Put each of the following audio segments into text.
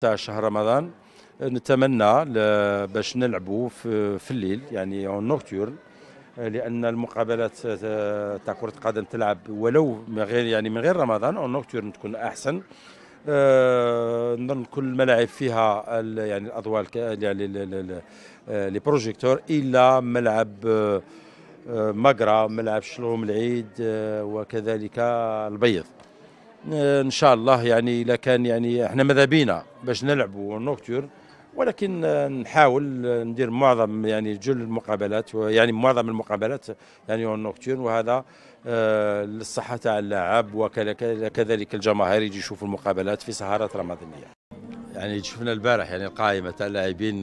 تاع شهر رمضان نتمنى باش نلعبوا في, في الليل يعني اون نوكتورن لان المقابلات تاع كره القدم تلعب ولو من غير يعني من غير رمضان اون نوكتورن تكون احسن آه، نظن كل الملاعب فيها يعني الاضواء يعني لي بروجيكتور الا ملعب آه، مقرا ملعب شلوم العيد وكذلك البيض آه، ان شاء الله يعني اذا كان يعني احنا ماذا بينا باش نلعبوا نوكتور ولكن آه، نحاول آه، ندير معظم يعني جل المقابلات يعني معظم المقابلات يعني نوكتور وهذا للصحه تاع اللاعب وكذلك الجماهير يجي يشوفوا المقابلات في سهرات رمضانيه يعني شفنا البارح يعني القائمه تاع اللاعبين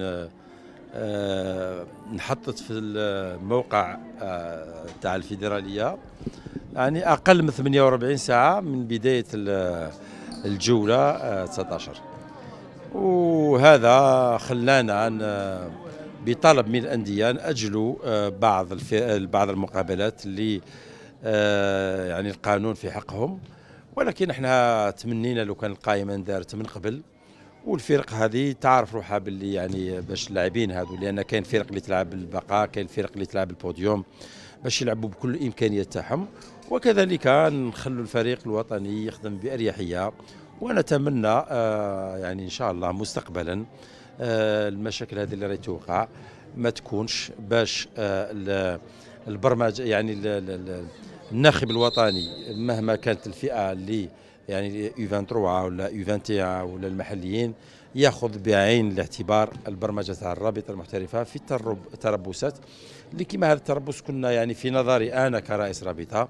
نحطت في الموقع تاع الفيدراليه يعني اقل من 48 ساعه من بدايه الجوله 19 آه، وهذا خلانا أن آه، بطلب من الانديه ناجلوا اجلوا آه، بعض بعض المقابلات اللي يعني القانون في حقهم ولكن احنا تمنينا لو كان القائمه دارت من قبل والفرق هذه تعرف روحها باللي يعني باش اللاعبين هذو لان كاين فرق اللي تلعب بالبقاء كاين فرق اللي تلعب البوديوم باش يلعبوا بكل الامكانيات تاعهم وكذلك نخلو الفريق الوطني يخدم بأريحية ونتمنى آه، يعني إن شاء الله مستقبلا آه، المشاكل هذه اللي راهي توقع ما تكونش باش آه، البرمجه يعني الناخب الوطني مهما كانت الفئه اللي يعني يو 23 ولا يو 21 ولا المحليين ياخذ بعين الاعتبار البرمجه تاع الرابطه المحترفه في التربصات اللي كما هذا التربص كنا يعني في نظري انا كرئيس رابطه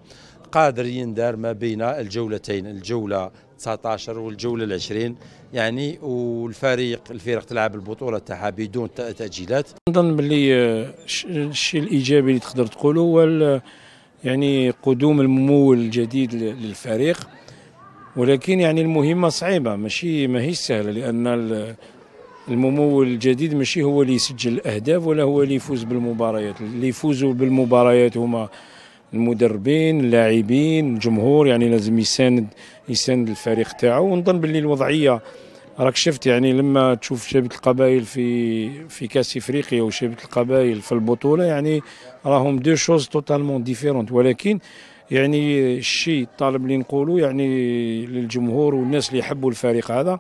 قادر يندار ما بين الجولتين الجوله 19 والجوله العشرين يعني والفريق الفرق تلعب البطوله تاعها بدون تاجيلات نظن باللي آه، الشيء الايجابي اللي تقدر تقوله هو يعني قدوم الممول الجديد للفريق ولكن يعني المهمة صعيبة ماشي ماهيش سهلة لأن الممول الجديد ماشي هو اللي يسجل الأهداف ولا هو اللي يفوز بالمباريات اللي يفوزوا بالمباريات هما المدربين اللاعبين الجمهور يعني لازم يساند يساند الفريق تاعو ونظن باللي الوضعيه راك شفت يعني لما تشوف شابه القبائل في في كاس افريقيا وشابه القبائل في البطوله يعني راهم دو شوز توتالمون ديفيرونت ولكن يعني الشيء الطالب اللي نقولوا يعني للجمهور والناس اللي يحبوا الفريق هذا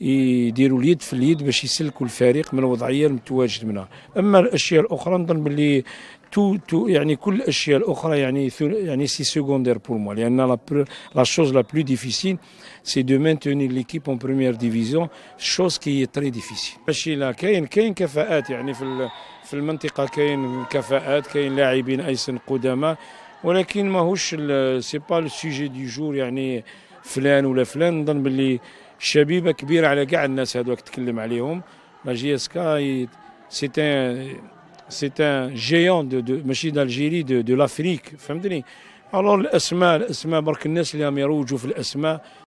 يديروا اليد في اليد باش يسلكوا الفريق من الوضعيه المتواجد منها اما الاشياء الاخرى نظن باللي تو تو يعني كل الاشياء الاخرى يعني يعني سي سيكوندير بور موا لان لا لا شوز لا بلو ديفيسيل سي دو مانتوني ليكيب اون بروميير ديفيزيون شوز كي تري ديفيسيل ماشي لا كاين كاين كفاءات يعني في في المنطقه كاين كفاءات كاين لاعبين ايسن قدامى ولكن ماهوش سي با سوجي دي جور يعني فلان ولا فلان نظن باللي شبيبه كبيره على كاع الناس هذوك تكلم عليهم لا جي اس كا سي ان جيون دو, دو ماشي دالجيري دو, دو لافريك فهمتني الو الاسماء الاسماء برك الناس اللي راهم يروجوا في الاسماء